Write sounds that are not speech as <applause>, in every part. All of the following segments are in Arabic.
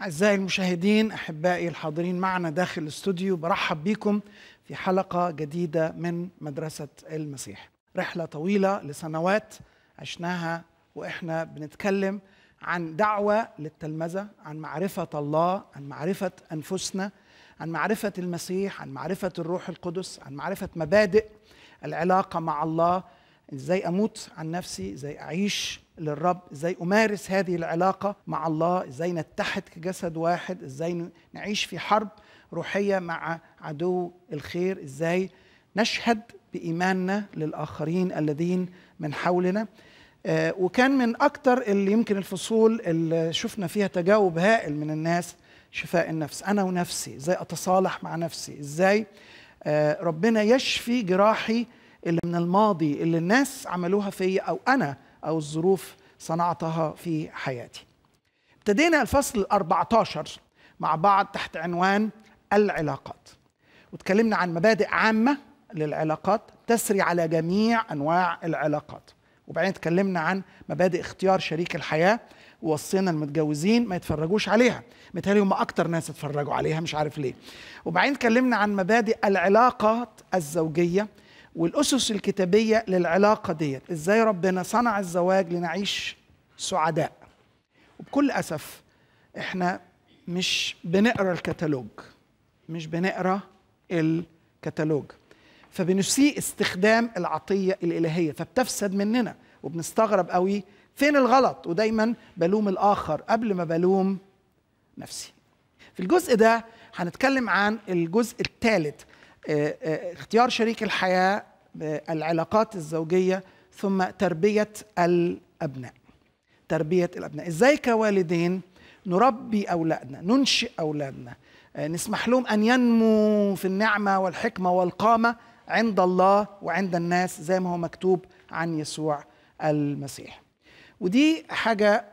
أعزائي المشاهدين أحبائي الحاضرين معنا داخل الاستوديو برحب بكم في حلقة جديدة من مدرسة المسيح رحلة طويلة لسنوات عشناها وإحنا بنتكلم عن دعوة للتلمذة عن معرفة الله عن معرفة أنفسنا عن معرفة المسيح عن معرفة الروح القدس عن معرفة مبادئ العلاقة مع الله ازاي اموت عن نفسي ازاي اعيش للرب ازاي امارس هذه العلاقه مع الله ازاي نتحد كجسد واحد ازاي نعيش في حرب روحيه مع عدو الخير ازاي نشهد بايماننا للاخرين الذين من حولنا آه وكان من اكثر اللي يمكن الفصول اللي شفنا فيها تجاوب هائل من الناس شفاء النفس انا ونفسي ازاي اتصالح مع نفسي ازاي آه ربنا يشفي جراحي اللي من الماضي اللي الناس عملوها فيا او انا او الظروف صنعتها في حياتي ابتدينا الفصل 14 مع بعض تحت عنوان العلاقات وتكلمنا عن مبادئ عامة للعلاقات تسري على جميع أنواع العلاقات وبعدين اتكلمنا عن مبادئ اختيار شريك الحياة ووصينا المتجوزين ما يتفرجوش عليها متهيألي هم أكتر ناس اتفرجوا عليها مش عارف ليه وبعدين اتكلمنا عن مبادئ العلاقات الزوجية والاسس الكتابيه للعلاقه ديت ازاي ربنا صنع الزواج لنعيش سعداء وبكل اسف احنا مش بنقرا الكتالوج مش بنقرا الكتالوج فبنسيء استخدام العطيه الالهيه فبتفسد مننا وبنستغرب قوي فين الغلط ودايما بلوم الاخر قبل ما بلوم نفسي في الجزء ده هنتكلم عن الجزء الثالث آه، آه، اختيار شريك الحياه آه، العلاقات الزوجيه ثم تربيه الابناء تربيه الابناء ازاي كوالدين نربي اولادنا ننشئ اولادنا نسمح لهم ان ينموا في النعمه والحكمه والقامه عند الله وعند الناس زي ما هو مكتوب عن يسوع المسيح ودي حاجة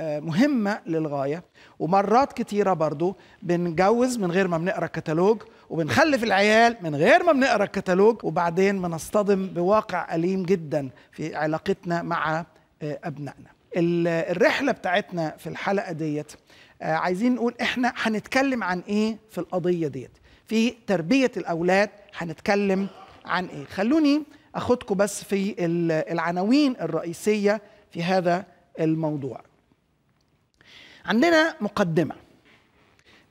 مهمة للغاية ومرات كتيرة برضو بنجوز من غير ما بنقرا كتالوج وبنخلف العيال من غير ما بنقرا الكتالوج وبعدين بنصطدم بواقع أليم جدا في علاقتنا مع آه، أبنائنا الرحلة بتاعتنا في الحلقة ديت آه، عايزين نقول احنا هنتكلم عن ايه في القضية ديت في تربية الأولاد هنتكلم عن ايه خلوني أخدكم بس في العناوين الرئيسية في هذا الموضوع عندنا مقدمة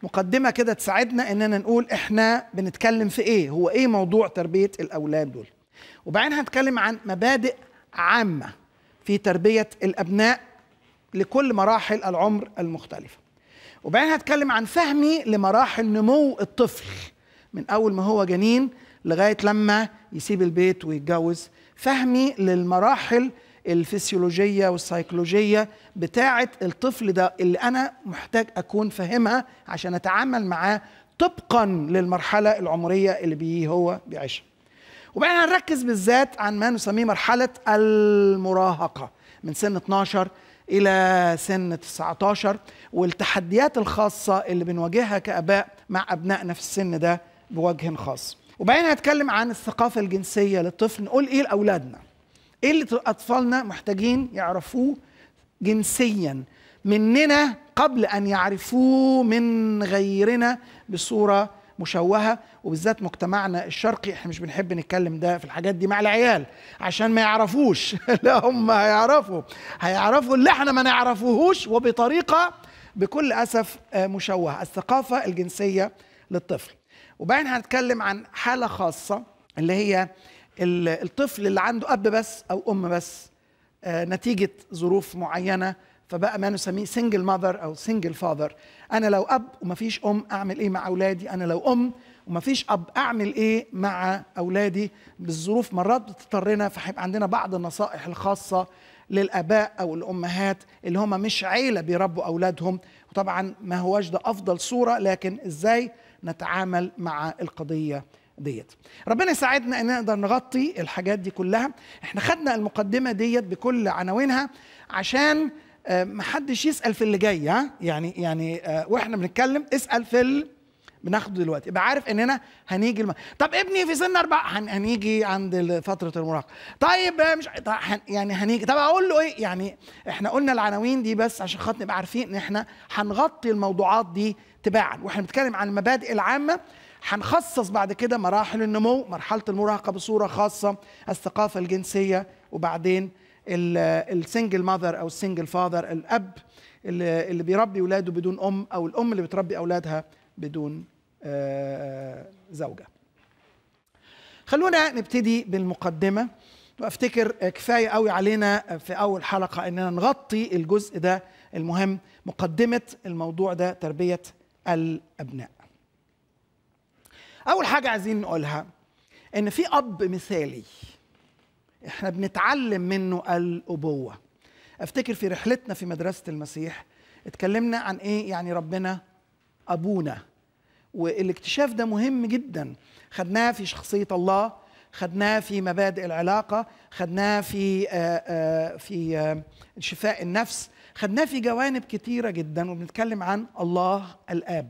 مقدمه كده تساعدنا اننا نقول احنا بنتكلم في ايه هو ايه موضوع تربيه الاولاد دول وبعدين هنتكلم عن مبادئ عامه في تربيه الابناء لكل مراحل العمر المختلفه وبعدين هتكلم عن فهمي لمراحل نمو الطفل من اول ما هو جنين لغايه لما يسيب البيت ويتجوز فهمي للمراحل الفسيولوجيه والسيكولوجيه بتاعه الطفل ده اللي انا محتاج اكون فاهمها عشان اتعامل معاه طبقا للمرحله العمريه اللي بيه هو بيعيشها. وبعدين هنركز بالذات عن ما نسميه مرحله المراهقه من سن 12 الى سن 19 والتحديات الخاصه اللي بنواجهها كاباء مع ابنائنا في السن ده بوجه خاص. وبعدين هتكلم عن الثقافه الجنسيه للطفل نقول ايه لاولادنا ايه اللي اطفالنا محتاجين يعرفوه جنسيا مننا قبل ان يعرفوه من غيرنا بصوره مشوهه وبالذات مجتمعنا الشرقي احنا مش بنحب نتكلم ده في الحاجات دي مع العيال عشان ما يعرفوش <laughs> لا هم هيعرفوا هيعرفوا اللي احنا ما نعرفوهوش وبطريقه بكل اسف آه، مشوهه الثقافه الجنسيه للطفل وبعدين هنتكلم عن حاله خاصه اللي هي الطفل اللي عنده اب بس او ام بس آه، نتيجه ظروف معينه فبقى ما نسميه سنجل ماذر او سنجل فاذر انا لو اب ومفيش ام اعمل ايه مع اولادي انا لو ام ومفيش اب اعمل ايه مع اولادي بالظروف مرات بتضطرنا فهيبقى عندنا بعض النصائح الخاصه للاباء او الامهات اللي هم مش عيله بيربوا اولادهم وطبعا ما هواش ده افضل صوره لكن ازاي نتعامل مع القضيه ديت ربنا يساعدنا ان نقدر نغطي الحاجات دي كلها احنا خدنا المقدمه ديت بكل عناوينها عشان آه، ما حدش يسال في اللي جاي ها يعني يعني آه، واحنا بنتكلم اسال في ال... بناخده دلوقتي يبقى عارف اننا هنيجي الم... طب ابني في سن اربع هن... هنيجي عند فتره المراهقه طيب آه، مش طب هن... يعني هنيجي طب اقول له ايه يعني احنا قلنا العناوين دي بس عشان خاطر نبقى عارفين ان احنا هنغطي الموضوعات دي تباعا واحنا بنتكلم عن المبادئ العامه هنخصص بعد كده مراحل النمو مرحله المراهقه بصوره خاصه الثقافه الجنسيه وبعدين السنجل ماذر او السنجل فاذر الاب اللي, بيربي اولاده بدون ام او الام اللي بتربي اولادها بدون آه، آه، زوجه خلونا نبتدي بالمقدمه وافتكر كفايه قوي علينا في اول حلقه اننا نغطي الجزء ده المهم مقدمه الموضوع ده تربيه الابناء اول حاجه عايزين نقولها ان في اب مثالي احنا بنتعلم منه الابوه افتكر في رحلتنا في مدرسه المسيح اتكلمنا عن ايه يعني ربنا ابونا والاكتشاف ده مهم جدا خدناه في شخصيه الله خدناه في مبادئ العلاقه خدناه في آآ آه، آآ آه، في آه، شفاء النفس خدناه في جوانب كتيره جدا وبنتكلم عن الله الاب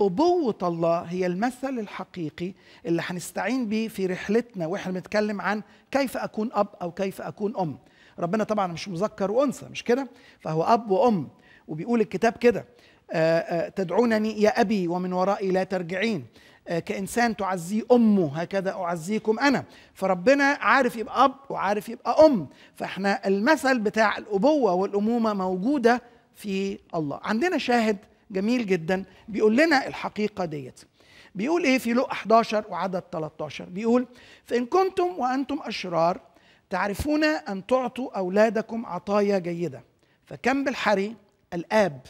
أبوة الله هي المثل الحقيقي اللي هنستعين بيه في رحلتنا واحنا بنتكلم عن كيف أكون أب أو كيف أكون أم ربنا طبعا مش مذكر وأنثى مش كده فهو أب وأم وبيقول الكتاب كده آه، آه، تدعونني يا أبي ومن ورائي لا ترجعين آه، كإنسان تعزيه أمه هكذا أعزيكم أنا فربنا عارف يبقى أب وعارف يبقى أم فإحنا المثل بتاع الأبوة والأمومة موجودة في الله عندنا شاهد جميل جدا بيقول لنا الحقيقه ديت بيقول ايه في لوق 11 وعدد 13 بيقول فان كنتم وانتم اشرار تعرفون ان تعطوا اولادكم عطايا جيده فكم بالحري الاب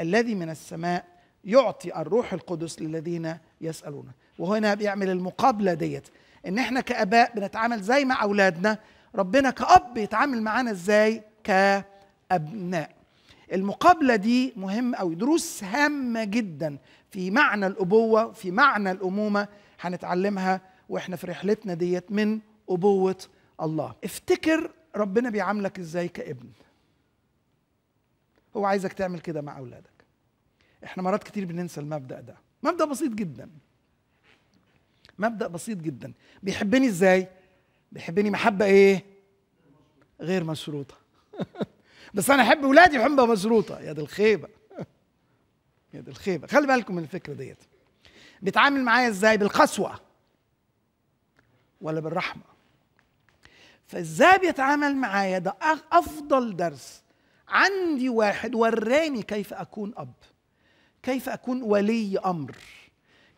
الذي من السماء يعطي الروح القدس للذين يسالونه وهنا بيعمل المقابله ديت ان احنا كاباء بنتعامل زي مع اولادنا ربنا كاب يتعامل معانا ازاي كابناء المقابله دي مهم قوي دروس هامه جدا في معنى الابوه في معنى الامومه هنتعلمها واحنا في رحلتنا ديت من ابوه الله افتكر ربنا بيعاملك ازاي كابن هو عايزك تعمل كده مع اولادك احنا مرات كتير بننسى المبدا ده مبدا بسيط جدا مبدا بسيط جدا بيحبني ازاي بيحبني محبه ايه غير مشروطه <laughs> بس انا احب ولادي بحمبه مشروطه يا دي الخيبه <laughs> يا دي الخيبه خلي بالكم من الفكره ديت بيتعامل معايا ازاي بالقسوه ولا بالرحمه فازاي بيتعامل معايا ده افضل درس عندي واحد وراني كيف اكون اب كيف اكون ولي امر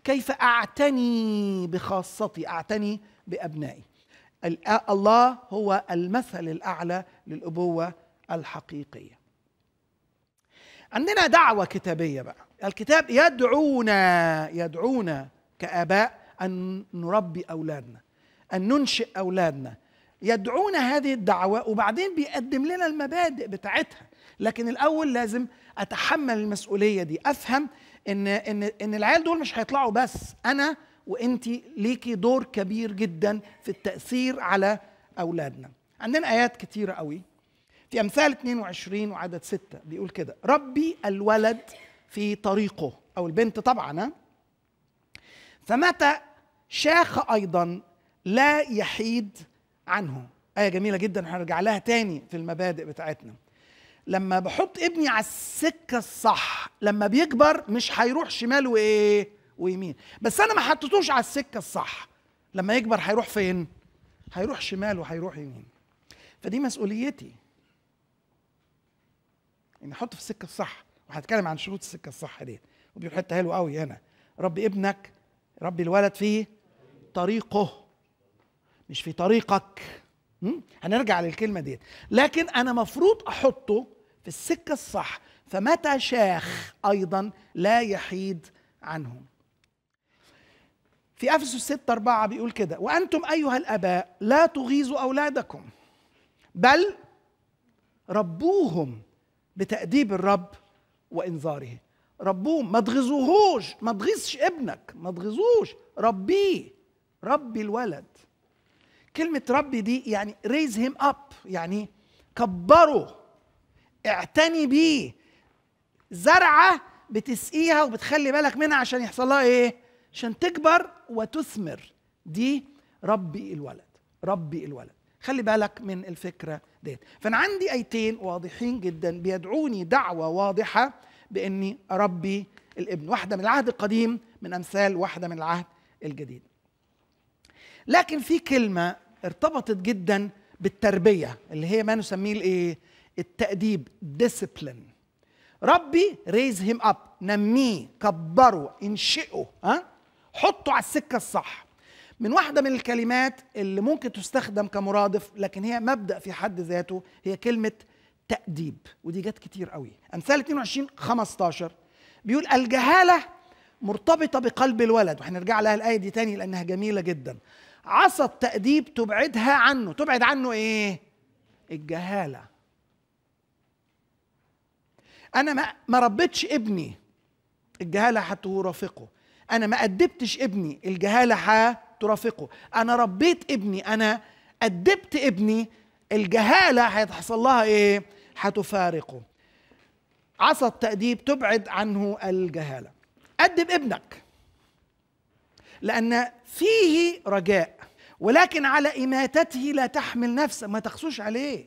كيف اعتني بخاصتي اعتني بابنائي الله هو المثل الاعلى للابوه الحقيقيه عندنا دعوه كتابيه بقى الكتاب يدعونا يدعونا كاباء ان نربي اولادنا ان ننشئ اولادنا يدعونا هذه الدعوه وبعدين بيقدم لنا المبادئ بتاعتها لكن الاول لازم اتحمل المسؤوليه دي افهم ان ان ان العيال دول مش هيطلعوا بس انا وانت ليكي دور كبير جدا في التاثير على اولادنا عندنا ايات كتيره قوي في امثال 22 وعدد 6 بيقول كده ربي الولد في طريقه او البنت طبعا فمتى شاخ ايضا لا يحيد عنه آية جميلة جدا هنرجع لها تاني في المبادئ بتاعتنا لما بحط ابني على السكة الصح لما بيكبر مش هيروح شمال وإيه ويمين بس أنا ما حطيتوش على السكة الصح لما يكبر هيروح فين هيروح شمال وهيروح يمين فدي مسؤوليتي نحطه في السكه الصح وهتكلم عن شروط السكه الصح دي ودي حته حلوه قوي هنا ربي ابنك ربي الولد في طريقه مش في طريقك هنرجع للكلمه دي لكن انا مفروض احطه في السكه الصح فمتى شاخ ايضا لا يحيد عنهم في افسس 6 4 بيقول كده وانتم ايها الاباء لا تغيظوا اولادكم بل ربوهم بتأديب الرب وإنذاره ربوه ما تغزوهوش ما تغيظش ابنك ما تغيظوش ربيه ربي الولد كلمة ربي دي يعني ريز هيم اب يعني كبره اعتني بيه زرعة بتسقيها وبتخلي بالك منها عشان يحصل لها ايه عشان تكبر وتثمر دي ربي الولد ربي الولد خلي بالك من الفكره ديت فانا عندي ايتين واضحين جدا بيدعوني دعوه واضحه باني اربي الابن واحده من العهد القديم من امثال واحده من العهد الجديد لكن في كلمه ارتبطت جدا بالتربيه اللي هي ما نسميه الايه التاديب ديسيبلين ربي ريز هيم اب نميه كبره انشئه ها حطه على السكه الصح من واحدة من الكلمات اللي ممكن تستخدم كمرادف لكن هي مبدأ في حد ذاته هي كلمة تأديب ودي جت كتير قوي أمثال 22 15 بيقول الجهالة مرتبطة بقلب الولد وهنرجع لها الآية دي تاني لأنها جميلة جدا عصا التأديب تبعدها عنه تبعد عنه إيه؟ الجهالة أنا ما, ما ربيتش ابني الجهالة هترافقه أنا ما أدبتش ابني الجهالة ترافقه انا ربيت ابني انا أدبت ابني الجهالة هيتحصل لها إيه؟ هتفارقه عصا التأديب تبعد عنه الجهالة أدب ابنك لأن فيه رجاء ولكن على إماتته لا تحمل نفسك ما تقسوش عليه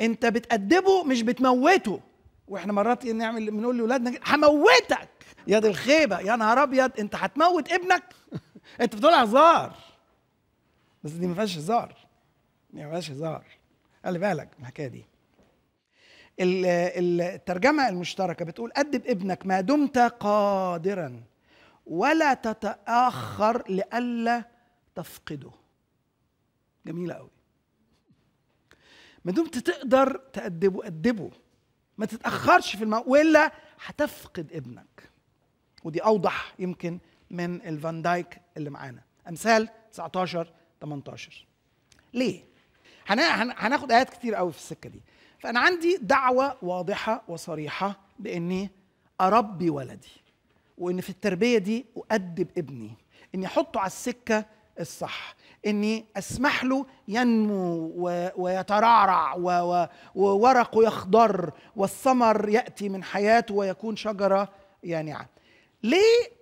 أنت بتأدبه مش بتموته واحنا مرات نعمل بنقول لاولادنا هموتك يا دي الخيبه يا نهار ابيض انت هتموت ابنك انت بتقول هزار بس دي ما فيهاش هزار ما فيهاش هزار خلي بالك من الحكايه دي الترجمه المشتركه بتقول ادب ابنك ما دمت قادرا ولا تتاخر لئلا تفقده جميله قوي ما دمت تقدر تأدبه أدبه ما تتأخرش في المو... وإلا هتفقد ابنك ودي أوضح يمكن من الفان دايك اللي معانا امثال 19 18 ليه هناخد ايات كتير قوي في السكه دي فانا عندي دعوه واضحه وصريحه باني اربي ولدي وان في التربيه دي اؤدب ابني اني احطه على السكه الصح اني اسمح له ينمو و... ويترعرع و... و... وورقه يخضر والثمر ياتي من حياته ويكون شجره يانعه ليه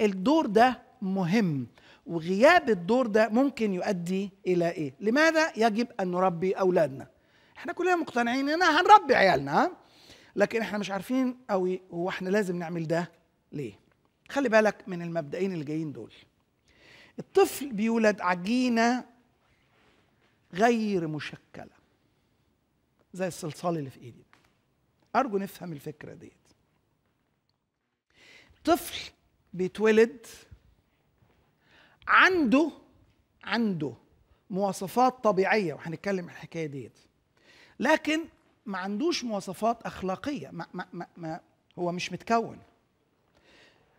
الدور ده مهم وغياب الدور ده ممكن يؤدي الى ايه لماذا يجب ان نربي اولادنا احنا كلنا مقتنعين ان هنربي عيالنا لكن احنا مش عارفين قوي هو احنا لازم نعمل ده ليه خلي بالك من المبدئين اللي جايين دول الطفل بيولد عجينه غير مشكله زي الصلصال اللي في ايدي ارجو نفهم الفكره ديت طفل بيتولد عنده عنده مواصفات طبيعيه وهنتكلم عن الحكايه ديت لكن ما عندوش مواصفات اخلاقيه ما ما ما, ما هو مش متكون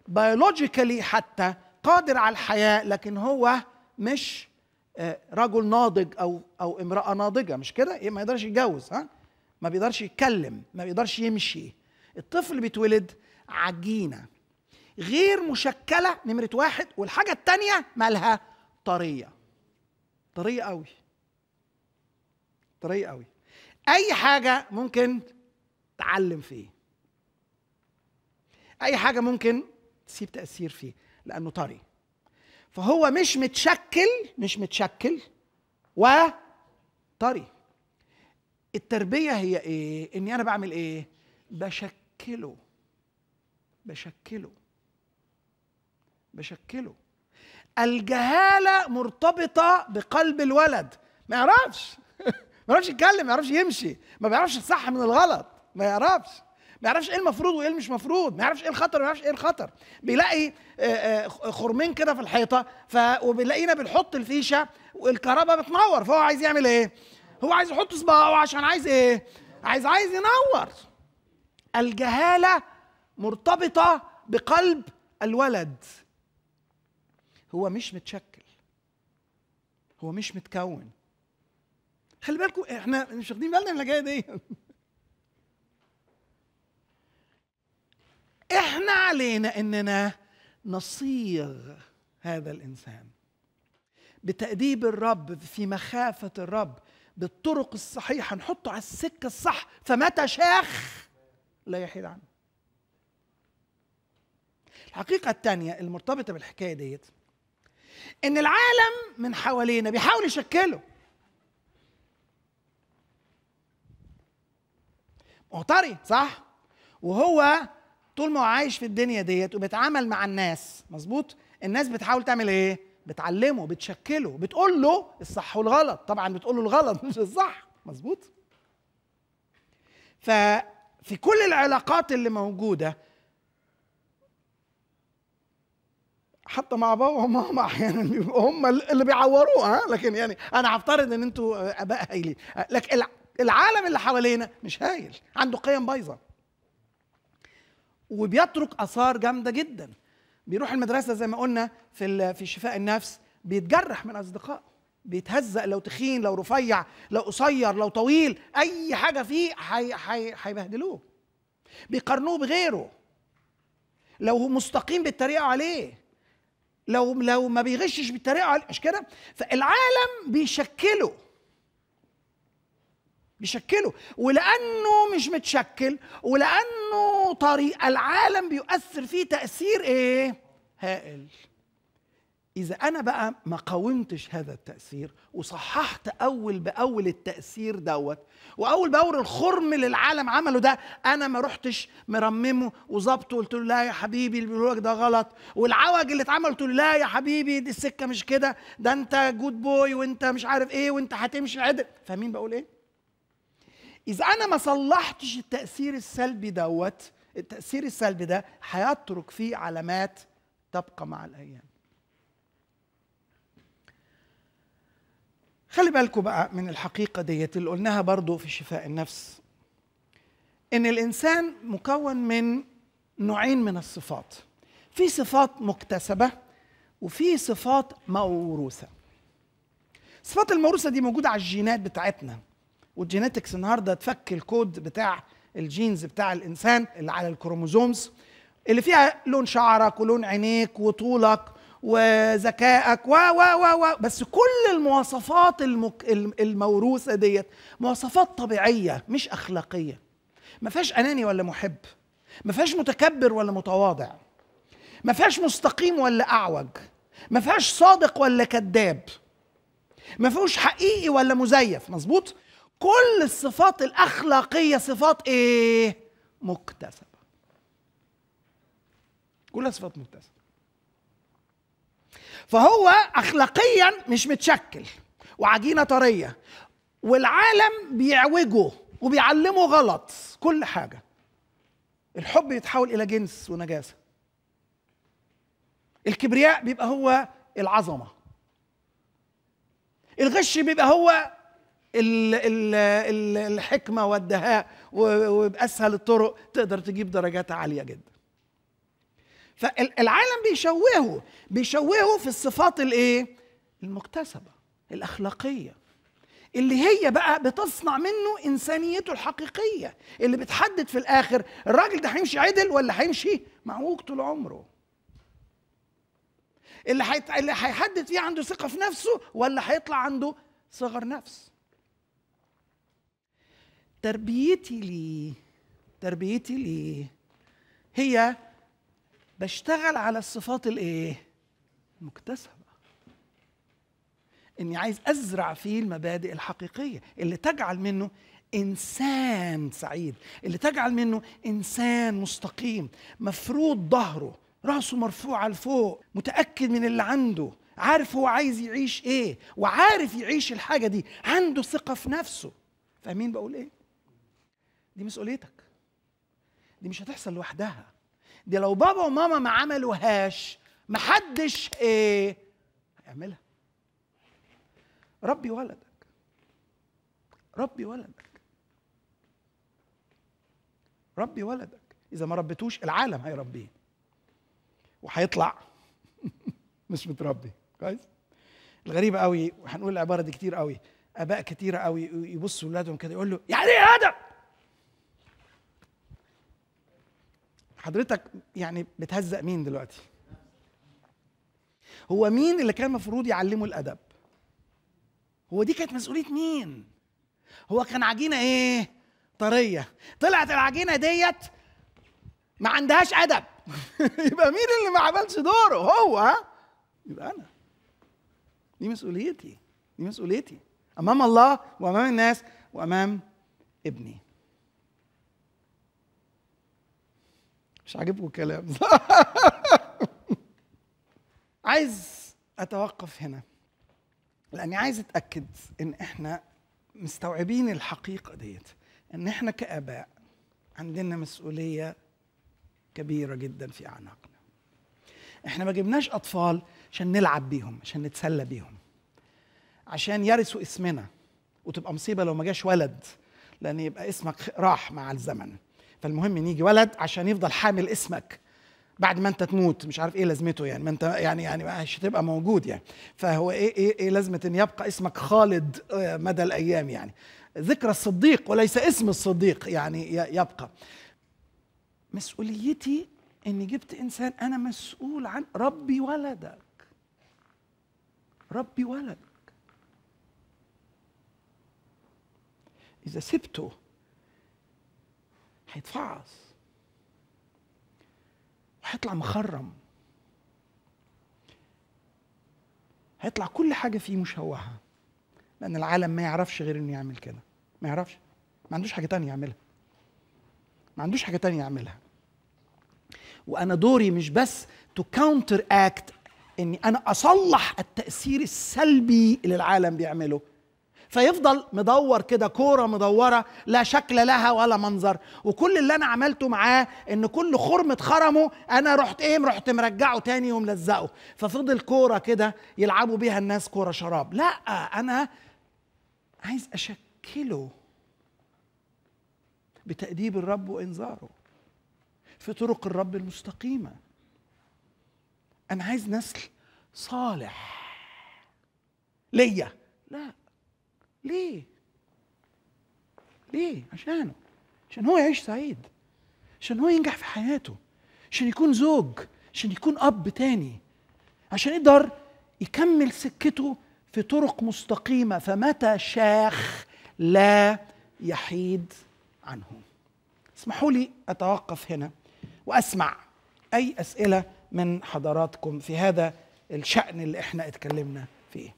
بيولوجيكالي حتى قادر على الحياه لكن هو مش آه، رجل ناضج او او امراه ناضجه مش كده إيه، ما يقدرش يتجوز ها ما بيقدرش يتكلم ما بيقدرش يمشي الطفل بيتولد عجينه غير مشكله نمره واحد والحاجه التانية مالها طريه طريه قوي طريه قوي اي حاجه ممكن تعلم فيه اي حاجه ممكن تسيب تاثير فيه لانه طري فهو مش متشكل مش متشكل وطري التربيه هي ايه اني انا بعمل ايه بشكله بشكله بشكله الجهالة مرتبطة بقلب الولد ما يعرفش <laughs> ما يعرفش يتكلم ما يعرفش يمشي ما بيعرفش الصح من الغلط ما يعرفش ما يعرفش ايه المفروض وايه مش مفروض ما يعرفش ايه الخطر ما يعرفش ايه الخطر بيلاقي آه، آه، خرمين كده في الحيطه ف وبيلاقينا بنحط الفيشه والكهرباء بتنور فهو عايز يعمل ايه هو عايز يحط صباعه عشان عايز ايه عايز عايز ينور الجهاله مرتبطه بقلب الولد هو مش متشكل هو مش متكون خلي بالكم احنا مش واخدين بالنا من الحكايه دي <laughs> احنا علينا اننا نصيغ هذا الانسان بتأديب الرب في مخافة الرب بالطرق الصحيحة نحطه على السكة الصح فمتى شاخ لا يحيد عنه الحقيقة الثانية المرتبطة بالحكاية ديت ان العالم من حوالينا بيحاول يشكله مهتري صح وهو طول ما هو عايش في الدنيا ديت وبيتعامل مع الناس مظبوط الناس بتحاول تعمل ايه بتعلمه بتشكله بتقول له الصح والغلط طبعا بتقول له الغلط مش الصح مظبوط ففي كل العلاقات اللي موجوده حتى مع بابا وماما احيانا يعني بيبقوا هم اللي بيعوروه ها لكن يعني انا هفترض ان انتوا اباء هايلين لكن العالم اللي حوالينا مش هايل عنده قيم بايظه وبيترك اثار جامده جدا بيروح المدرسه زي ما قلنا في في شفاء النفس بيتجرح من اصدقائه بيتهزق لو تخين لو رفيع لو قصير لو طويل اي حاجه فيه هيبهدلوه بيقارنوه بغيره لو مستقيم بيتريقوا عليه لو لو ما بيغشش بالطريقه مش كده فالعالم بيشكله بيشكله ولانه مش متشكل ولانه طريق العالم بيؤثر فيه تاثير ايه هائل إذا أنا بقى ما قاومتش هذا التأثير وصححت أول بأول التأثير دوت وأول بأول الخرم اللي العالم عمله ده أنا ما رحتش مرممه وظبطه وقلت له لا يا حبيبي اللي بيقولوا ده غلط والعوج اللي اتعمل قلت له لا يا حبيبي دي السكة مش كده ده أنت جود بوي وأنت مش عارف إيه وأنت هتمشي عدل فاهمين بقول إيه؟ إذا أنا ما صلحتش التأثير السلبي دوت التأثير السلبي ده هيترك فيه علامات تبقى مع الأيام خلي بالكم بقى من الحقيقة ديت اللي قلناها برضو في شفاء النفس إن الإنسان مكون من نوعين من الصفات في صفات مكتسبة وفي صفات موروثة الصفات الموروثة دي موجودة على الجينات بتاعتنا والجينيتكس النهاردة تفك الكود بتاع الجينز بتاع الإنسان اللي على الكروموزومز اللي فيها لون شعرك ولون عينيك وطولك وذكائك و و و و بس كل المواصفات المك... الموروثه ديت مواصفات طبيعيه مش اخلاقيه ما فيهاش اناني ولا محب ما فيهاش متكبر ولا متواضع ما فيهاش مستقيم ولا اعوج ما فيهاش صادق ولا كذاب ما فيهوش حقيقي ولا مزيف مظبوط كل الصفات الاخلاقيه صفات ايه مكتسبه كلها صفات مكتسبه فهو اخلاقيا مش متشكل وعجينه طريه والعالم بيعوجه وبيعلمه غلط كل حاجه الحب يتحول الى جنس ونجاسه الكبرياء بيبقى هو العظمه الغش بيبقى هو الحكمه والدهاء وباسهل الطرق تقدر تجيب درجات عاليه جدا فالعالم بيشوهه بيشوهه في الصفات الايه المكتسبه الاخلاقيه اللي هي بقى بتصنع منه انسانيته الحقيقيه اللي بتحدد في الاخر الراجل ده هيمشي عدل ولا هيمشي معوج طول عمره اللي حيت... اللي هيحدد فيه عنده ثقه في نفسه ولا هيطلع عنده صغر نفس تربيتي ليه تربيتي ليه هي بشتغل على الصفات الايه المكتسبه اني عايز ازرع فيه المبادئ الحقيقيه اللي تجعل منه انسان سعيد اللي تجعل منه انسان مستقيم مفروض ظهره راسه مرفوع لفوق متاكد من اللي عنده عارف هو عايز يعيش ايه وعارف يعيش الحاجه دي عنده ثقه في نفسه فاهمين بقول ايه دي مسؤوليتك دي مش هتحصل لوحدها دي لو بابا وماما ما عملوهاش محدش ايه هيعملها ربي ولدك ربي ولدك ربي ولدك اذا ما ربيتوش العالم هيربيه وهيطلع <laughs> مش متربي كويس الغريبه قوي وهنقول العباره دي كتير قوي اباء كتيره قوي يبصوا لاولادهم كده يقول له يعني ايه هذا حضرتك يعني بتهزق مين دلوقتي هو مين اللي كان المفروض يعلمه الادب هو دي كانت مسؤوليه مين هو كان عجينه ايه طريه طلعت العجينه ديت ما عندهاش ادب <laughs> يبقى مين اللي ما عملش دوره هو يبقى انا دي مسؤوليتي دي مسؤوليتي امام الله وامام الناس وامام ابني مش عاجبكم الكلام <laughs> عايز اتوقف هنا لاني عايز اتاكد ان احنا مستوعبين الحقيقه ديت ان احنا كاباء عندنا مسؤوليه كبيره جدا في اعناقنا احنا ما جبناش اطفال عشان نلعب بيهم عشان نتسلى بيهم عشان يرثوا اسمنا وتبقى مصيبه لو ما جاش ولد لان يبقى اسمك راح مع الزمن فالمهم ان يجي ولد عشان يفضل حامل اسمك بعد ما انت تموت مش عارف ايه لازمته يعني ما انت يعني يعني مش هتبقى موجود يعني فهو ايه ايه, إيه لازمه ان يبقى اسمك خالد آه، مدى الايام يعني ذكرى الصديق وليس اسم الصديق يعني يبقى مسؤوليتي اني جبت انسان انا مسؤول عن ربي ولدك ربي ولدك اذا سبته هيتفعص وهيطلع مخرم هيطلع كل حاجه فيه مشوهه لان العالم ما يعرفش غير انه يعمل كده ما يعرفش ما عندوش حاجه تانية يعملها ما عندوش حاجه تانية يعملها وانا دوري مش بس تو كاونتر اكت اني انا اصلح التاثير السلبي اللي العالم بيعمله فيفضل مدور كده كوره مدوره لا شكل لها ولا منظر وكل اللي انا عملته معاه ان كل خرم اتخرمه انا رحت ايه رحت مرجعه تاني وملزقه ففضل كوره كده يلعبوا بيها الناس كوره شراب لا انا عايز اشكله بتأديب الرب وإنذاره في طرق الرب المستقيمة أنا عايز نسل صالح ليا لا ليه؟ ليه؟ عشانه عشان هو يعيش سعيد عشان هو ينجح في حياته عشان يكون زوج عشان يكون أب تاني عشان يقدر يكمل سكته في طرق مستقيمة فمتى شاخ لا يحيد عنه اسمحوا لي أتوقف هنا وأسمع أي أسئلة من حضراتكم في هذا الشأن اللي احنا اتكلمنا فيه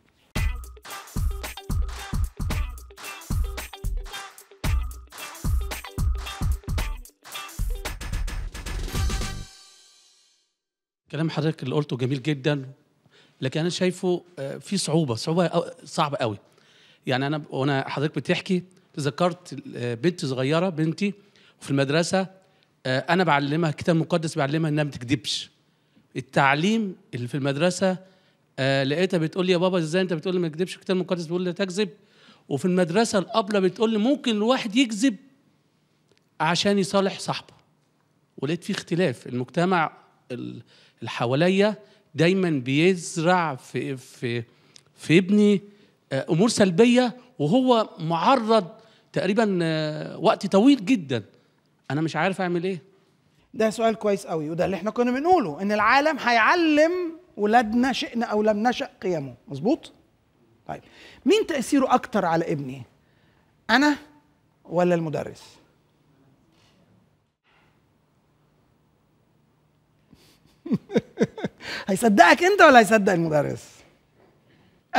كلام حضرتك اللي قلته جميل جدا لكن انا شايفه آه، في صعوبه صعوبه صعبه قوي يعني انا وانا حضرتك بتحكي تذكرت آه، بنت صغيره بنتي في المدرسه آه، انا بعلمها الكتاب المقدس بعلمها انها ما تكذبش التعليم اللي في المدرسه لقيتها بتقول لي يا بابا ازاي انت بتقول لي ما تكذبش الكتاب المقدس بيقول لي تكذب وفي المدرسه الابله بتقول لي ممكن الواحد يكذب عشان يصالح صاحبه ولقيت في اختلاف المجتمع اللي حواليا دايما بيزرع في في في ابني آه، امور سلبيه وهو معرض تقريبا آه، وقت طويل جدا انا مش عارف اعمل ايه ده سؤال كويس قوي وده اللي احنا كنا بنقوله ان العالم هيعلم ولادنا شئنا او لم نشأ قيمه مظبوط طيب مين تاثيره اكتر على ابني انا ولا المدرس <laughs> هيصدقك انت ولا هيصدق المدرس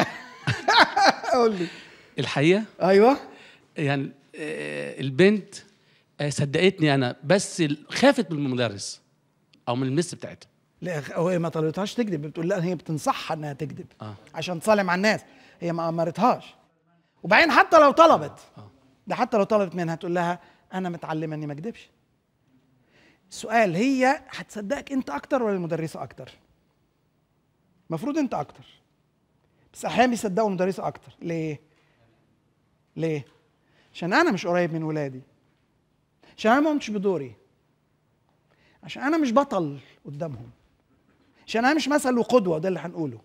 <laughs> قول لي الحقيقه ايوه يعني آه، البنت آه، صدقتني انا بس خافت من المدرس او من المس بتاعتها لا هي ما طلبتهاش تكذب بتقول لا هي بتنصحها انها تكذب آه. عشان تصالح مع الناس هي ما امرتهاش وبعدين حتى لو طلبت آه. ده حتى لو طلبت منها تقول لها انا متعلمه اني ما اكذبش سؤال هي هتصدقك انت اكتر ولا المدرسه اكتر المفروض انت اكتر بس احيانا بيصدقوا المدرسه اكتر ليه ليه عشان انا مش قريب من ولادي عشان انا ما قمتش بدوري عشان انا مش بطل قدامهم عشان انا مش مثل وقدوه ده اللي هنقوله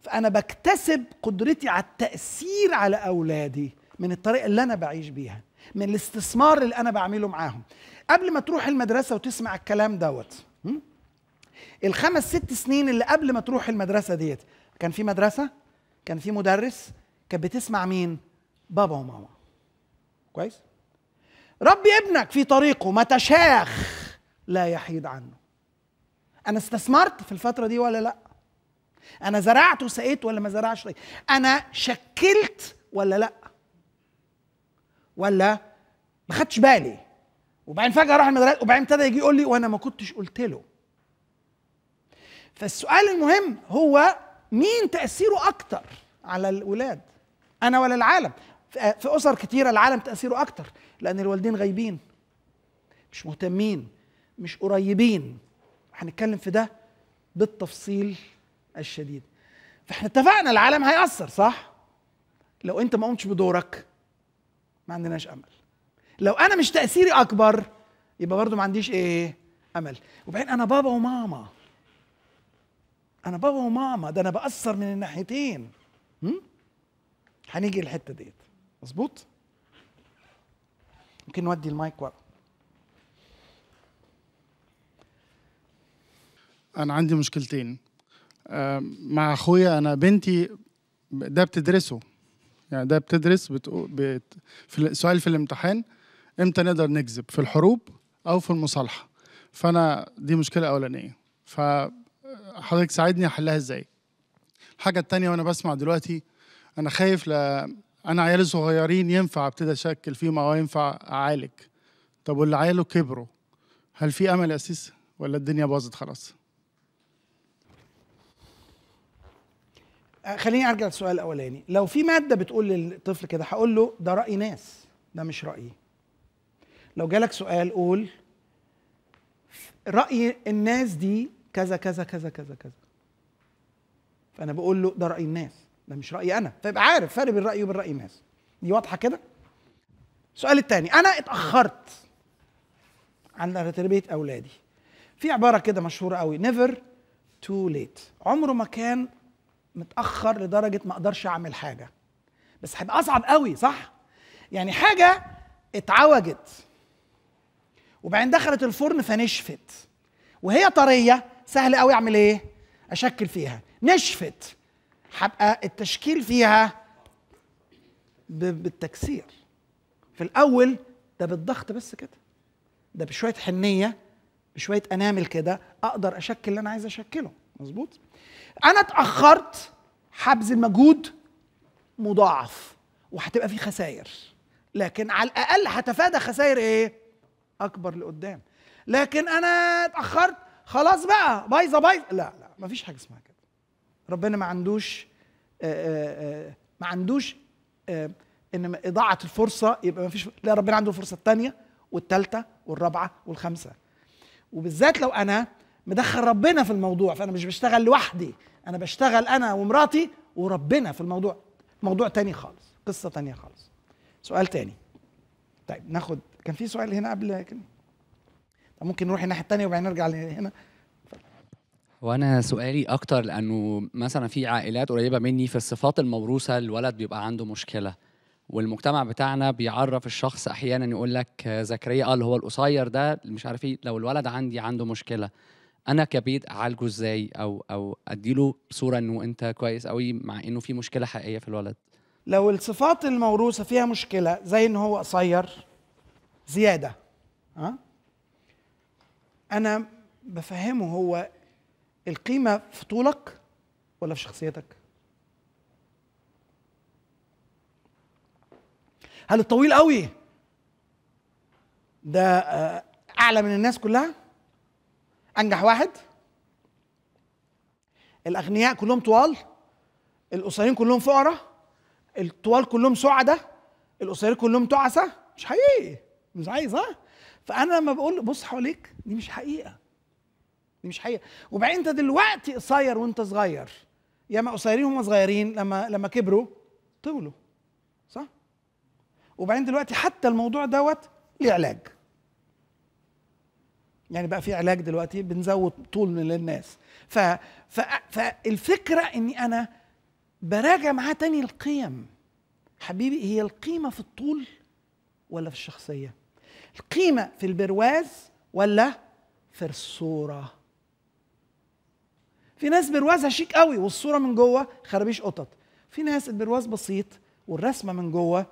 فانا بكتسب قدرتي على التاثير على اولادي من الطريقه اللي انا بعيش بيها من الاستثمار اللي انا بعمله معاهم قبل ما تروح المدرسه وتسمع الكلام دوت الخمس ست سنين اللي قبل ما تروح المدرسه ديت كان في مدرسه كان في مدرس كانت بتسمع مين بابا وماما كويس ربي ابنك في طريقه ما تشاخ لا يحيد عنه انا استثمرت في الفتره دي ولا لا انا زرعت وسقيت ولا ما زرعش طيب، انا شكلت ولا لا ولا ما خدتش بالي وبعدين فجاه راح المدرسه وبعدين ابتدى يجي يقول لي وانا ما كنتش قلت له فالسؤال المهم هو مين تاثيره اكتر على الاولاد انا ولا العالم في اسر كتيره العالم تاثيره اكتر لان الوالدين غايبين مش مهتمين مش قريبين هنتكلم في ده بالتفصيل الشديد فاحنا اتفقنا العالم هيأثر صح لو انت ما قمتش بدورك ما عندناش امل لو انا مش تاثيري اكبر يبقى برضه ما عنديش ايه امل وبعدين انا بابا وماما انا بابا وماما ده انا باثر من الناحيتين هنيجي الحته ديت مظبوط ممكن نودي المايك ورا انا عندي مشكلتين آه، مع اخويا انا بنتي ده بتدرسه يعني ده بتدرس بتقول بت... في سؤال في الامتحان امتى نقدر نكذب في الحروب او في المصالحه فانا دي مشكله اولانيه فحضرتك ساعدني احلها ازاي الحاجه الثانيه وانا بسمع دلوقتي انا خايف ل... انا عيالي صغيرين ينفع ابتدي اشكل فيهم او ينفع اعالج طب واللي عياله كبروا هل في امل يا سيس ولا الدنيا باظت خلاص آه، خليني ارجع للسؤال الاولاني لو في ماده بتقول للطفل كده هقول له ده راي ناس ده مش رايي لو جالك سؤال قول راي الناس دي كذا كذا كذا كذا كذا فانا بقول له ده راي الناس ده مش رايي انا فيبقى عارف فرق بين رايي وبين راي الناس دي واضحه كده السؤال الثاني انا اتاخرت عن تربيه اولادي في عباره كده مشهوره قوي نيفر تو ليت عمره ما كان متاخر لدرجه ما اقدرش اعمل حاجه بس هيبقى اصعب قوي صح يعني حاجه اتعوجت وبعدين دخلت الفرن فنشفت وهي طريه سهل قوي اعمل ايه اشكل فيها نشفت هبقى التشكيل فيها بالتكسير في الاول ده بالضغط بس كده ده بشويه حنيه بشويه انامل كده اقدر اشكل اللي انا عايز اشكله مظبوط انا اتاخرت هبذل مجهود مضاعف وهتبقى في خسائر لكن على الاقل هتفادى خسائر ايه اكبر لقدام لكن انا اتاخرت خلاص بقى بايظه بايظه لا لا مفيش حاجه اسمها كده ربنا ما عندوش آآ آه، آآ آه، آه، ما عندوش ان اضاعه الفرصه يبقى ما فيش لا ربنا عنده الفرصه الثانيه والثالثه والرابعه والخامسه وبالذات لو انا مدخل ربنا في الموضوع فانا مش بشتغل لوحدي انا بشتغل انا ومراتي وربنا في الموضوع موضوع تاني خالص قصه تانية خالص سؤال تاني طيب ناخد كان في سؤال هنا قبل كده طيب ممكن نروح الناحيه التانية وبعدين نرجع هنا وانا سؤالي اكتر لانه مثلا في عائلات قريبه مني في الصفات الموروثه الولد بيبقى عنده مشكله والمجتمع بتاعنا بيعرف الشخص احيانا يقول لك آه، زكريا اه اللي هو القصير ده مش عارف ايه لو الولد عندي عنده مشكله انا كبيت اعالجه ازاي او او اديله صوره انه انت كويس قوي مع انه في مشكله حقيقيه في الولد لو الصفات الموروثه فيها مشكله زي ان هو قصير زياده ها انا بفهمه هو القيمه في طولك ولا في شخصيتك هل الطويل قوي ده آه، اعلى من الناس كلها انجح واحد الاغنياء كلهم طوال القصيرين كلهم فقراء الطوال كلهم سعداء القصيرين كلهم تعسة مش حقيقي مش عايز ها فانا لما بقول بص حواليك دي مش حقيقه دي مش حقيقه وبعدين انت دلوقتي قصير وانت صغير ياما قصيرين وهم صغيرين لما لما كبروا طولوا صح وبعدين دلوقتي حتى الموضوع دوت ليه علاج يعني بقى في علاج دلوقتي بنزود طول للناس ف... ف... فالفكره اني انا براجع معاه تاني القيم حبيبي هي القيمه في الطول ولا في الشخصيه القيمه في البرواز ولا في الصوره في ناس بروازها شيك قوي والصوره من جوه خرابيش قطط في ناس البرواز بسيط والرسمه من جوه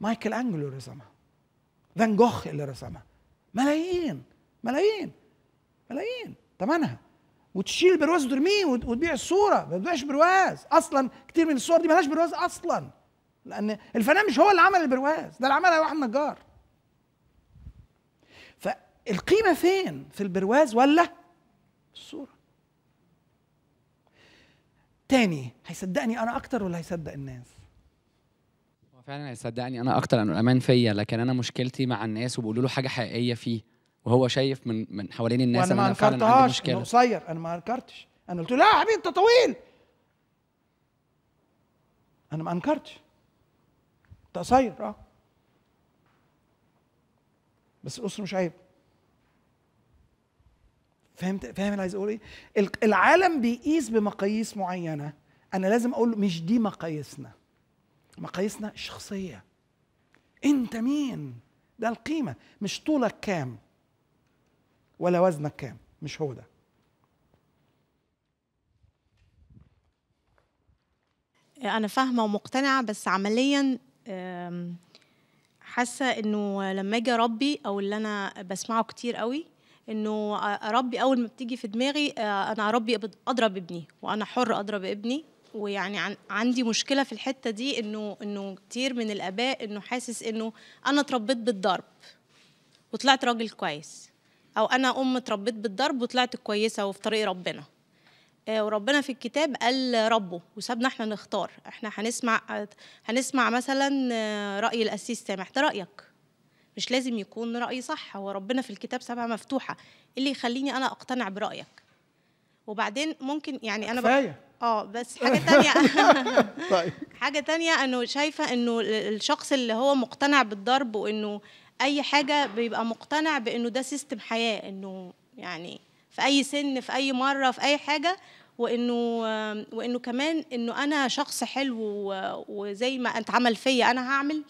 مايكل انجلو رسمها فان جوخ اللي رسمها ملايين ملايين ملايين ثمنها وتشيل البرواز وترميه وتبيع الصوره ما تبيعش برواز اصلا كتير من الصور دي ملهاش برواز اصلا لان الفنان مش هو اللي عمل البرواز ده اللي عملها واحد نجار فالقيمه فين في البرواز ولا الصوره تاني هيصدقني انا اكتر ولا هيصدق الناس هو فعلا هيصدقني انا اكتر لانه الامان فيا لكن انا مشكلتي مع الناس وبقولوا له حاجه حقيقيه فيه وهو شايف من من حوالين الناس انا ما انكرتهاش انا قصير انا ما انكرتش انا قلت له لا يا حبيبي انت طويل انا ما انكرتش انت قصير اه بس القصر مش عيب فهمت فاهم اللي عايز اقول ايه العالم بيقيس بمقاييس معينه انا لازم اقول له مش دي مقاييسنا مقاييسنا شخصيه انت مين ده القيمه مش طولك كام ولا وزنك كام مش هو ده انا فاهمه ومقتنعه بس عمليا حاسه انه لما اجي اربي او اللي انا بسمعه كتير قوي انه اربي اول ما بتيجي في دماغي آه، انا اربي اضرب ابني وانا حر اضرب ابني ويعني عندي مشكله في الحته دي انه انه كتير من الاباء انه حاسس انه انا اتربيت بالضرب وطلعت راجل كويس او انا ام اتربيت بالضرب وطلعت كويسه وفي طريق ربنا آه، وربنا في الكتاب قال ربه وسابنا احنا نختار احنا هنسمع هنسمع مثلا آه، راي القسيس سامح ده رايك مش لازم يكون راي صح هو ربنا في الكتاب سابها مفتوحه إيه اللي يخليني انا اقتنع برايك وبعدين ممكن يعني انا كفايه اه بس حاجه تانية <laughs> طيب. حاجه تانية انه شايفه انه الشخص اللي هو مقتنع بالضرب وانه اي حاجه بيبقى مقتنع بانه ده سيستم حياه انه يعني في اي سن في اي مره في اي حاجه وانه وانه كمان انه انا شخص حلو وزي ما اتعمل فيا انا هعمل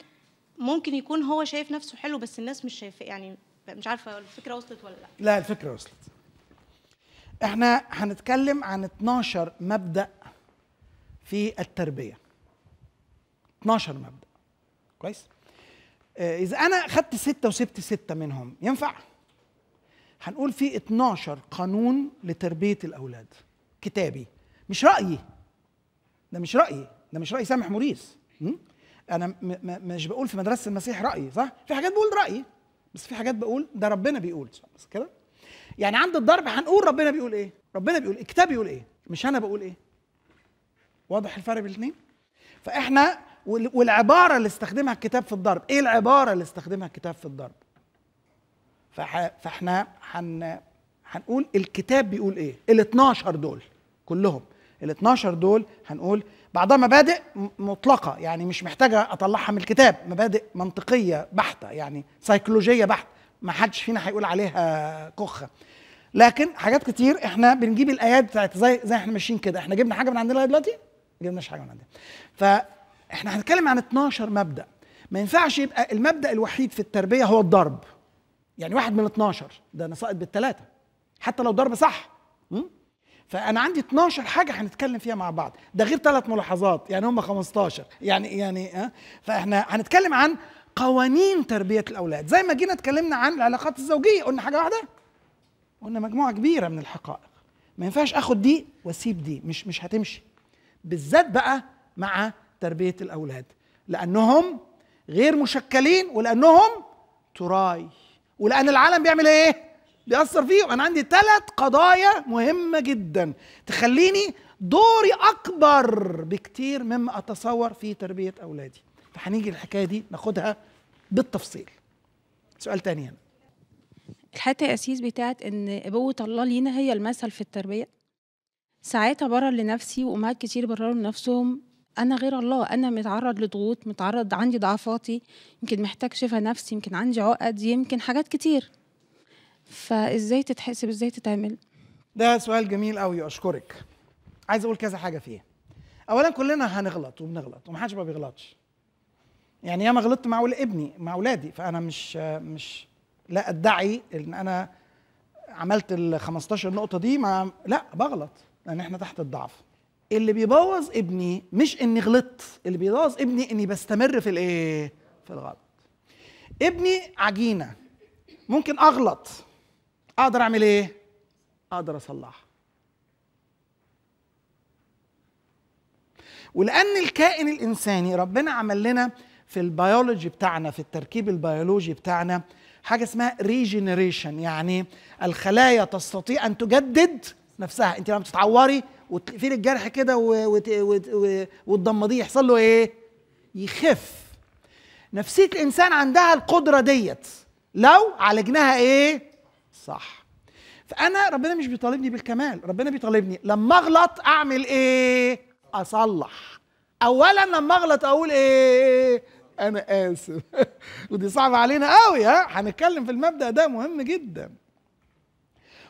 ممكن يكون هو شايف نفسه حلو بس الناس مش شايفه يعني مش عارفه الفكره وصلت ولا لا لا الفكره وصلت احنا هنتكلم عن 12 مبدا في التربيه 12 مبدا كويس آه، اذا انا خدت ستة وسبت ستة منهم ينفع هنقول في 12 قانون لتربية الأولاد كتابي مش رأيي ده مش رأيي ده مش رأي سامح موريس أنا م- م- مش بقول في مدرسة المسيح رأيي صح؟ في حاجات بقول رأيي بس في حاجات بقول ده ربنا بيقول صح بس كده؟ يعني عند الضرب هنقول ربنا بيقول إيه؟ ربنا بيقول إيه؟ الكتاب بيقول إيه؟ مش أنا بقول إيه؟ واضح الفرق بين الاثنين؟ فإحنا والعباره اللي استخدمها الكتاب في الضرب ايه العباره اللي استخدمها الكتاب في الضرب فاحنا هن هنقول الكتاب بيقول ايه ال 12 دول كلهم ال 12 دول هنقول بعضها مبادئ مطلقه يعني مش محتاجه اطلعها من الكتاب مبادئ منطقيه بحته يعني سيكولوجيه بحته ما حدش فينا هيقول عليها كخه لكن حاجات كتير احنا بنجيب الايات بتاعت زي زي احنا ماشيين كده احنا جبنا حاجه من عندنا دلوقتي ما جبناش حاجه من عندنا احنا هنتكلم عن 12 مبدا ما ينفعش يبقى المبدا الوحيد في التربيه هو الضرب يعني واحد من 12 ده انا ساقط بالثلاثه حتى لو ضرب صح م? فانا عندي 12 حاجه هنتكلم فيها مع بعض ده غير ثلاث ملاحظات يعني هم 15 يعني يعني اه فاحنا هنتكلم عن قوانين تربيه الاولاد زي ما جينا اتكلمنا عن العلاقات الزوجيه قلنا حاجه واحده قلنا مجموعه كبيره من الحقائق ما ينفعش اخد دي واسيب دي مش مش هتمشي بالذات بقى مع تربيه الاولاد لانهم غير مشكلين ولانهم تراي ولان العالم بيعمل ايه بيأثر فيهم انا عندي ثلاث قضايا مهمه جدا تخليني دوري اكبر بكتير مما اتصور في تربيه اولادي فهنيجي الحكايه دي ناخدها بالتفصيل سؤال تاني هنا الحته الاسيس بتاعت ان ابوه الله لينا هي المثل في التربيه ساعات أبرر لنفسي وامهات كتير برروا لنفسهم انا غير الله انا متعرض لضغوط متعرض عندي ضعفاتي يمكن محتاج شفاء نفسي يمكن عندي عقد يمكن حاجات كتير فازاي تتحسب ازاي تتعمل ده سؤال جميل قوي اشكرك عايز اقول كذا حاجه فيه اولا كلنا هنغلط وبنغلط ومحدش ما بيغلطش يعني ياما غلطت مع ابني مع اولادي فانا مش مش لا ادعي ان انا عملت ال 15 نقطه دي مع لا بغلط لان احنا تحت الضعف اللي بيبوظ ابني مش اني غلطت اللي بيبوظ ابني اني بستمر في الايه في الغلط ابني عجينه ممكن اغلط اقدر اعمل ايه اقدر اصلحها ولان الكائن الانساني ربنا عمل لنا في البيولوجي بتاعنا في التركيب البيولوجي بتاعنا حاجه اسمها ريجنريشن يعني الخلايا تستطيع ان تجدد نفسها انت لما بتتعوري وتقفيل الجرح كده وتضمضيه يحصل له ايه؟ يخف نفسيه الانسان عندها القدره ديت لو عالجناها ايه؟ صح فانا ربنا مش بيطالبني بالكمال ربنا بيطالبني لما اغلط اعمل ايه؟ اصلح اولا لما اغلط اقول ايه؟ انا اسف <laughs> ودي صعبه علينا قوي ها هنتكلم في المبدا ده مهم جدا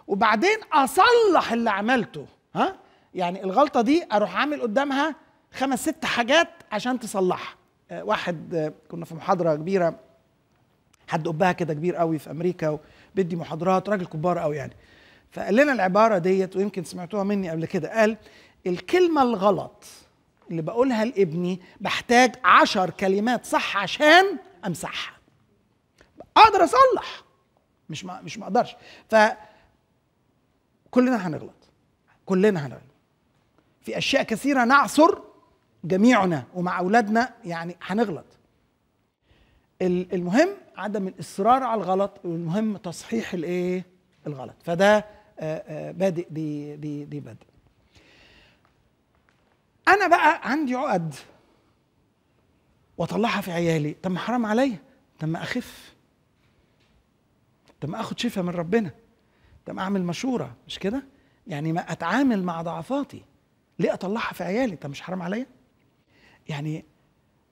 وبعدين اصلح اللي عملته ها يعني الغلطه دي اروح عامل قدامها خمس ست حاجات عشان تصلحها آه، واحد آه، كنا في محاضره كبيره حد قبها كده كبير قوي في امريكا وبيدي محاضرات راجل كبار قوي يعني فقال لنا العباره ديت ويمكن سمعتوها مني قبل كده قال الكلمه الغلط اللي بقولها لابني بحتاج عشر كلمات صح عشان امسحها اقدر اصلح مش ما مش ما اقدرش ف كلنا هنغلط كلنا هنغلط في اشياء كثيره نعثر جميعنا ومع اولادنا يعني هنغلط المهم عدم الاصرار على الغلط والمهم تصحيح الايه الغلط فده آه، آه، بادئ ببدء انا بقى عندي عقد واطلعها في عيالي طب ما حرام عليا طب ما اخف طب ما اخد شفاء من ربنا طب اعمل مشوره مش كده يعني ما اتعامل مع ضعفاتي ليه اطلعها في عيالي طب مش حرام عليا يعني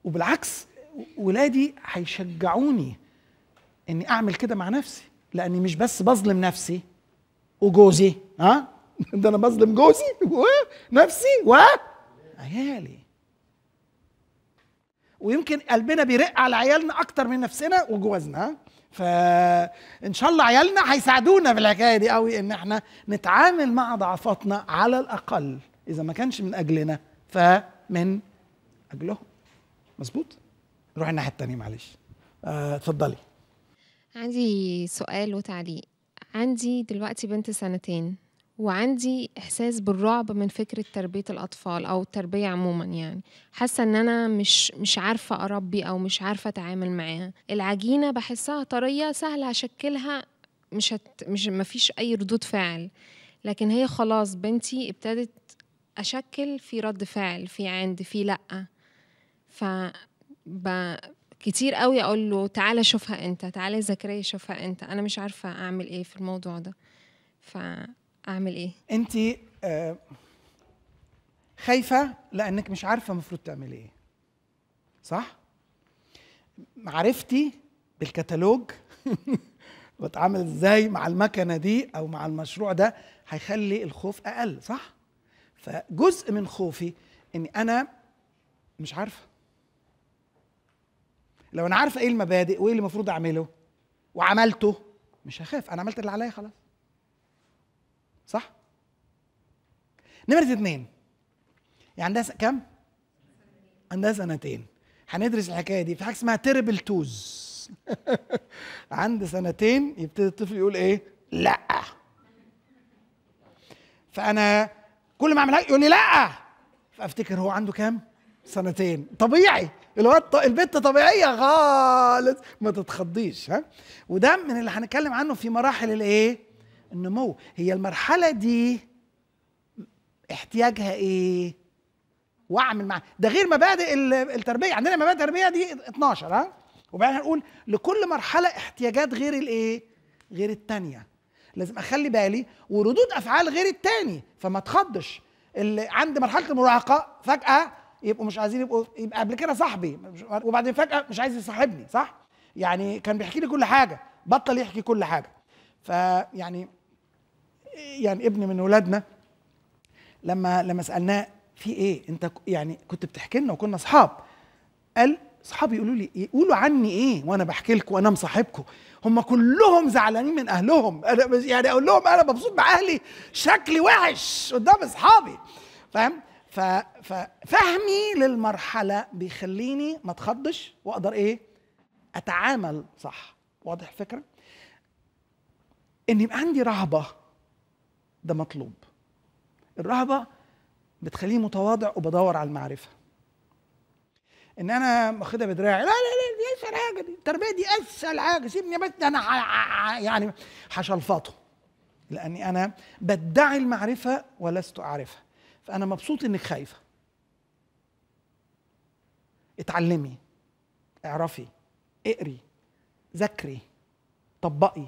وبالعكس ولادي هيشجعوني اني اعمل كده مع نفسي لاني مش بس بظلم نفسي وجوزي ها <laughs> ده انا بظلم جوزي ونفسي و عيالي ويمكن قلبنا بيرق على عيالنا اكتر من نفسنا وجوازنا ها فان شاء الله عيالنا هيساعدونا في الحكايه دي قوي ان احنا نتعامل مع ضعفاتنا على الاقل اذا ما كانش من اجلنا فمن اجلهم مظبوط نروح الناحيه الثانيه معلش آه، اتفضلي آه، عندي سؤال وتعليق عندي دلوقتي بنت سنتين وعندي احساس بالرعب من فكره تربيه الاطفال او التربيه عموما يعني حاسه ان انا مش مش عارفه اربي او مش عارفه اتعامل معاها العجينه بحسها طريه سهلة أشكلها مش هت... مش مفيش اي ردود فعل لكن هي خلاص بنتي ابتدت اشكل في رد فعل في عند في لا ف كتير قوي اقول له تعالى شوفها انت تعالى زكريا شوفها انت انا مش عارفه اعمل ايه في الموضوع ده فاعمل ايه انت آه، خايفه لانك مش عارفه المفروض تعملي ايه صح معرفتي بالكتالوج <laughs> بتعامل ازاي مع المكنه دي او مع المشروع ده هيخلي الخوف اقل صح فجزء من خوفي اني انا مش عارفه لو انا عارفه ايه المبادئ وايه اللي المفروض اعمله وعملته مش هخاف انا عملت اللي عليا خلاص صح نمره اثنين يعني عندها كم عندها سنتين هندرس الحكايه دي في حاجه اسمها تيربل توز <laughs> عند سنتين يبتدي الطفل يقول ايه لا فانا كل ما اعمل يقول لي لا فافتكر هو عنده كام سنتين طبيعي الواد البت طبيعيه خالص ما تتخضيش ها وده من اللي هنتكلم عنه في مراحل الايه النمو هي المرحله دي احتياجها ايه واعمل معاه ده غير مبادئ التربيه عندنا مبادئ التربيه دي 12 ها وبعدين هنقول لكل مرحله احتياجات غير الايه غير الثانيه لازم اخلي بالي وردود افعال غير التاني فما تخضش اللي عند مرحله المراهقه فجاه يبقوا مش عايزين يبقوا يبقى قبل كده صاحبي وبعدين فجاه مش عايز يصاحبني صح يعني كان بيحكي لي كل حاجه بطل يحكي كل حاجه فيعني يعني ابن من ولادنا لما لما سالناه في ايه انت يعني كنت بتحكي لنا وكنا اصحاب قال اصحابي يقولوا لي إيه؟ يقولوا عني ايه وانا بحكي لكم وانا مصاحبكم هم كلهم زعلانين من اهلهم انا يعني اقول لهم انا مبسوط باهلي شكلي وحش قدام اصحابي فاهم ففهمي للمرحله بيخليني ما اتخضش واقدر ايه اتعامل صح واضح الفكره ان يبقى عندي رهبه ده مطلوب الرهبه بتخليني متواضع وبدور على المعرفه ان انا واخدها بدراعي لا لا لا دي اسهل حاجه دي التربيه دي اسهل حاجه سيبني بس انا يعني هشلفطه لاني انا بدعي المعرفه ولست اعرفها فانا مبسوط انك خايفه اتعلمي اعرفي اقري ذاكري طبقي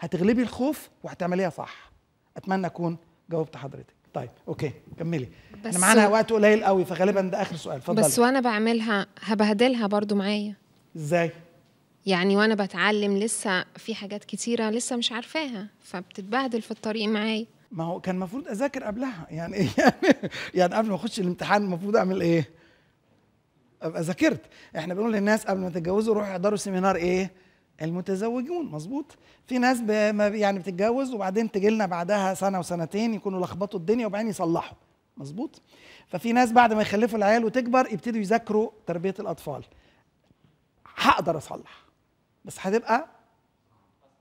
هتغلبي الخوف وهتعمليها صح اتمنى اكون جاوبت حضرتك طيب اوكي كملي بس معانا وقت قليل قوي فغالبا ده اخر سؤال فضل. بس وانا بعملها هبهدلها برضو معايا ازاي يعني وانا بتعلم لسه في حاجات كتيره لسه مش عارفاها فبتتبهدل في الطريق معايا ما هو كان المفروض اذاكر قبلها يعني ايه <laughs> يعني, يعني قبل ما اخش الامتحان المفروض اعمل ايه ابقى ذاكرت احنا بنقول للناس قبل ما تتجوزوا روحوا احضروا سيمينار ايه المتزوجون مظبوط في ناس يعني بتتجوز وبعدين تجي لنا بعدها سنه وسنتين يكونوا لخبطوا الدنيا وبعدين يصلحوا مظبوط ففي ناس بعد ما يخلفوا العيال وتكبر يبتدوا يذاكروا تربيه الاطفال هقدر اصلح بس هتبقى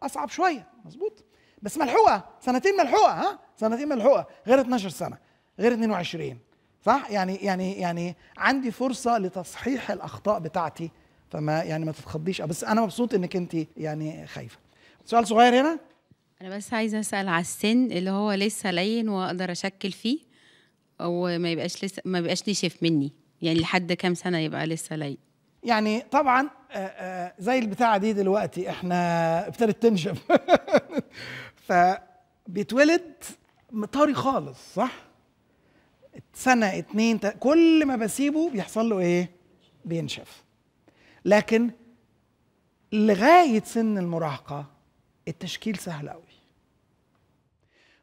اصعب شويه مظبوط بس ملحوقه سنتين ملحوقه ها سنتين ملحوقه غير 12 سنه غير 22 صح يعني يعني يعني عندي فرصه لتصحيح الاخطاء بتاعتي فما يعني ما تتخضيش بس انا مبسوط انك انت يعني خايفه سؤال صغير هنا انا بس عايزه اسال على السن اللي هو لسه لين واقدر اشكل فيه وما يبقاش لسه ما يبقاش نشف مني يعني لحد كام سنه يبقى لسه لي يعني طبعا آه، آه، زي البتاعه دي دلوقتي احنا ابتدت تنشف <laughs> فبيتولد طري خالص صح سنه اتنين كل ما بسيبه بيحصل له ايه بينشف لكن لغايه سن المراهقه التشكيل سهل قوي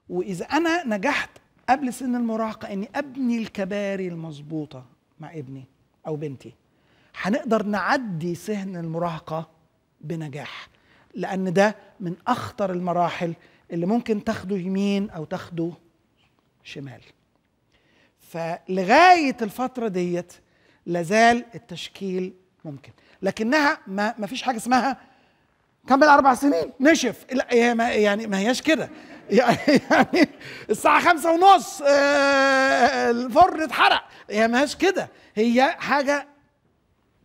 واذا انا نجحت قبل سن المراهقه اني ابني الكباري المظبوطه مع ابني او بنتي هنقدر نعدي سن المراهقه بنجاح لان ده من اخطر المراحل اللي ممكن تاخده يمين او تاخده شمال فلغايه الفتره ديت لازال التشكيل ممكن لكنها ما, ما فيش حاجه اسمها كمل اربع سنين نشف يعني ما هياش كده يعني-, <laughs> يعني, الساعة خمسة ونص آه، الفرن اتحرق هي يعني ماهاش كده هي حاجة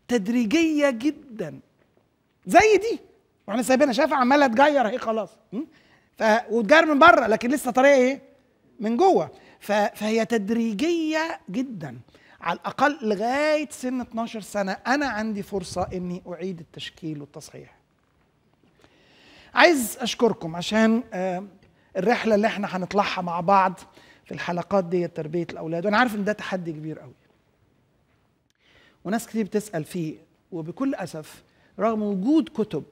تدريجية جدا زي دي واحنا سايبينها شايفة عمالة تجير اهي خلاص ف وتجير من بره لكن لسه طريقة ايه؟ من جوه ف... فهي تدريجية جدا على الأقل لغاية سن 12 سنة أنا عندي فرصة إني أعيد التشكيل والتصحيح عايز أشكركم عشان آه الرحله اللي احنا هنطلعها مع بعض في الحلقات دي تربيه الاولاد وانا عارف ان ده تحدي كبير قوي وناس كتير بتسال فيه وبكل اسف رغم وجود كتب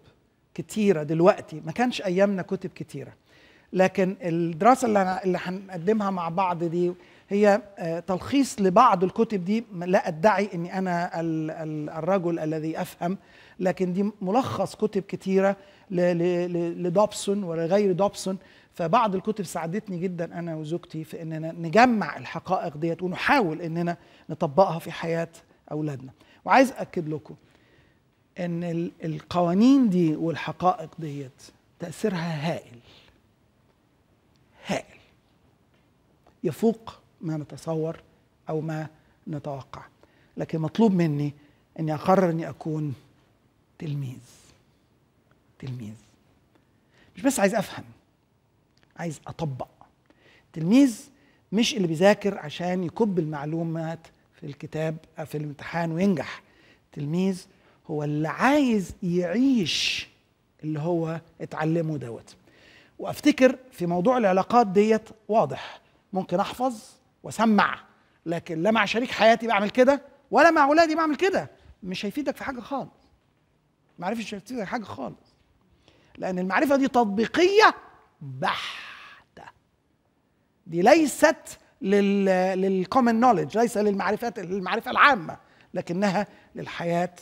كتيره دلوقتي ما كانش ايامنا كتب كتيره لكن الدراسه اللي أنا اللي هنقدمها مع بعض دي هي آه، تلخيص لبعض الكتب دي لا ادعي اني انا الرجل الذي افهم لكن دي ملخص كتب كتيره لدوبسون ولغير دوبسون فبعض الكتب ساعدتني جدا انا وزوجتي في اننا نجمع الحقائق ديت ونحاول اننا نطبقها في حياه اولادنا وعايز اكد لكم ان القوانين دي والحقائق ديت تاثيرها هائل هائل يفوق ما نتصور او ما نتوقع لكن مطلوب مني اني اقرر اني اكون تلميذ تلميذ مش بس عايز افهم عايز اطبق تلميذ مش اللي بيذاكر عشان يكب المعلومات في الكتاب أو في الامتحان وينجح تلميذ هو اللي عايز يعيش اللي هو اتعلمه دوت وافتكر في موضوع العلاقات ديت واضح ممكن احفظ واسمع لكن لا مع شريك حياتي بعمل كده ولا مع اولادي بعمل كده مش هيفيدك في حاجه خالص معرفش هيفيدك في حاجه خالص لان المعرفه دي تطبيقيه بحت دي ليست للكومن نوليدج ليس للمعرفات للمعرفه العامه لكنها للحياه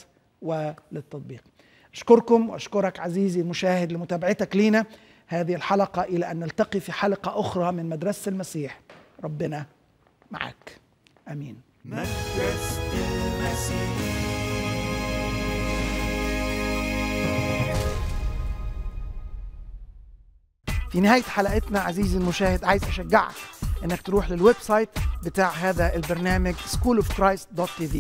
وللتطبيق اشكركم واشكرك عزيزي المشاهد لمتابعتك لينا هذه الحلقه الى ان نلتقي في حلقه اخرى من مدرسه المسيح ربنا معك امين مدرسه المسيح في نهايه حلقتنا عزيزي المشاهد عايز اشجعك انك تروح للويب سايت بتاع هذا البرنامج schoolofchrist.tv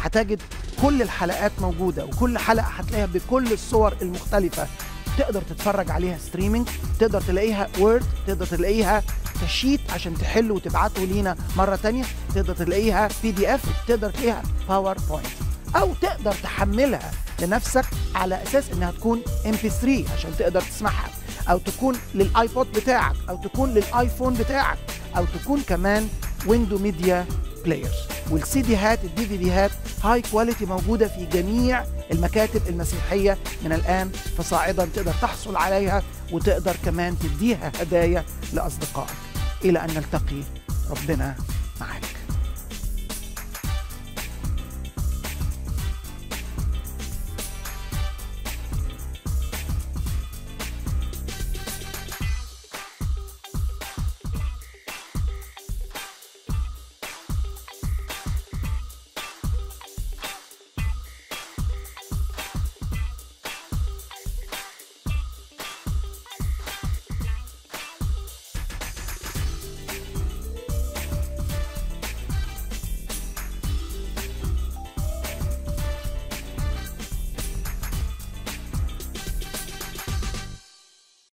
هتجد كل الحلقات موجوده وكل حلقه هتلاقيها بكل الصور المختلفه تقدر تتفرج عليها ستريمينج تقدر تلاقيها وورد تقدر تلاقيها كشيت عشان تحل وتبعته لينا مره تانية تقدر تلاقيها بي دي اف تقدر تلاقيها باوربوينت او تقدر تحملها لنفسك على اساس انها تكون ام بي 3 عشان تقدر تسمعها او تكون للايبود بتاعك او تكون للايفون بتاعك او تكون كمان ويندو ميديا بلايرز والسي دي هات الدي في دي هات هاي كواليتي موجوده في جميع المكاتب المسيحيه من الان فصاعدا تقدر تحصل عليها وتقدر كمان تديها هدايا لاصدقائك الى ان نلتقي ربنا معك